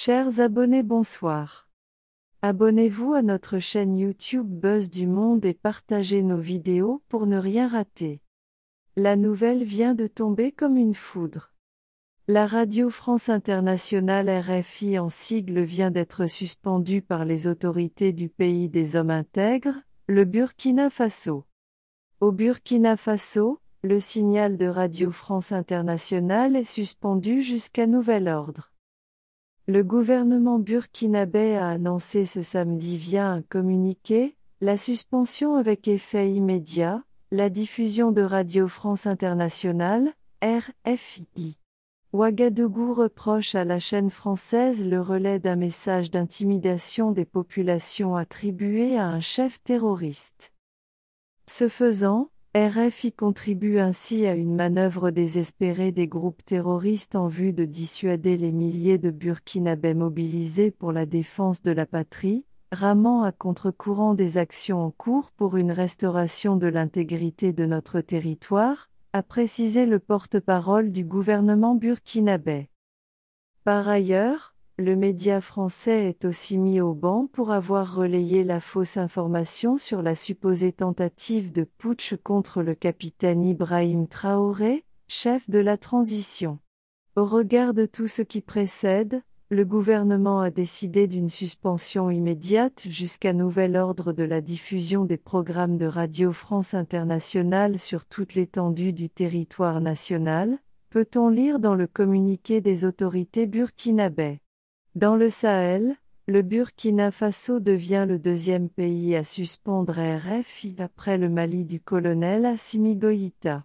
Chers abonnés, bonsoir. Abonnez-vous à notre chaîne YouTube Buzz du Monde et partagez nos vidéos pour ne rien rater. La nouvelle vient de tomber comme une foudre. La radio France Internationale RFI en sigle vient d'être suspendue par les autorités du pays des hommes intègres, le Burkina Faso. Au Burkina Faso, le signal de Radio France Internationale est suspendu jusqu'à nouvel ordre. Le gouvernement burkinabé a annoncé ce samedi via un communiqué la suspension avec effet immédiat, la diffusion de Radio France Internationale, RFI. Ouagadougou reproche à la chaîne française le relais d'un message d'intimidation des populations attribué à un chef terroriste. Ce faisant, RFI contribue ainsi à une manœuvre désespérée des groupes terroristes en vue de dissuader les milliers de Burkinabés mobilisés pour la défense de la patrie, ramant à contre-courant des actions en cours pour une restauration de l'intégrité de notre territoire, a précisé le porte-parole du gouvernement burkinabé. Par ailleurs, le média français est aussi mis au banc pour avoir relayé la fausse information sur la supposée tentative de putsch contre le capitaine Ibrahim Traoré, chef de la transition. Au regard de tout ce qui précède, le gouvernement a décidé d'une suspension immédiate jusqu'à nouvel ordre de la diffusion des programmes de Radio France Internationale sur toute l'étendue du territoire national, peut-on lire dans le communiqué des autorités burkinabais. Dans le Sahel, le Burkina Faso devient le deuxième pays à suspendre RFI après le Mali du colonel Assimi Goïta.